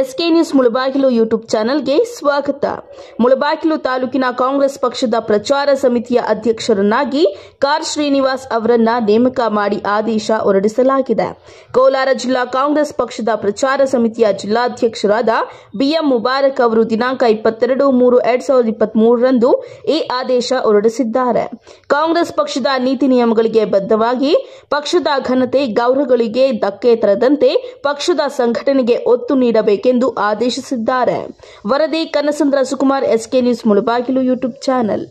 SK news Mulbagal YouTube ಚಾನೆಲ್ಗೆ ಸ್ವಾಗತ ಮುಳಬಾಗಿಲು ತಾಲೂಕಿನ ಕಾಂಗ್ರೆಸ್ ಪಕ್ಷದ ಪ್ರಚಾರ ಸಮಿತಿಯ ಅಧ್ಯಕ್ಷರನ್ನಾಗಿ ಕಾರ್ ಶ್ರೀನಿವಾಸ್ ಅವರನ್ನ ನೇಮಕ ಮಾಡಿ ಆದೇಶ ಹೊರಡಿಸಲಾಗಿದೆ ಕೋಲಾರ ಜಿಲ್ಲಾ ಕಾಂಗ್ರೆಸ್ ಪಕ್ಷದ ಪ್ರಚಾರ ಸಮಿತಿಯ ಜಿಲ್ಲಾಧ್ಯಕ್ಷರಾದ ಬಿಎಂ ಮುಬಾರಕ್ ಅವರು ದಿನಾಂಕ ಇಪ್ಪತ್ತೆರಡು ಮೂರು ಎರಡ್ ಸಾವಿರದ ಇಪ್ಪತ್ಮೂರರಂದು ಈ ಆದೇಶ ಹೊರಡಿಸಿದ್ದಾರೆ ಕಾಂಗ್ರೆಸ್ ಪಕ್ಷದ ನೀತಿ ನಿಯಮಗಳಿಗೆ ಬದ್ಧವಾಗಿ ಪಕ್ಷದ ಘನತೆ ಗೌರವಗಳಿಗೆ ಧಕ್ಕೆ ತರದಂತೆ ಪಕ್ಷದ ಸಂಘಟನೆಗೆ ಒತ್ತು ನೀಡಬೇಕು ನೀಡಬೇಕೆಂದು ಆದೇಶಿಸಿದ್ದಾರೆ ವರದಿ Kanasandra Sukumar SK news Mulbagal YouTube channel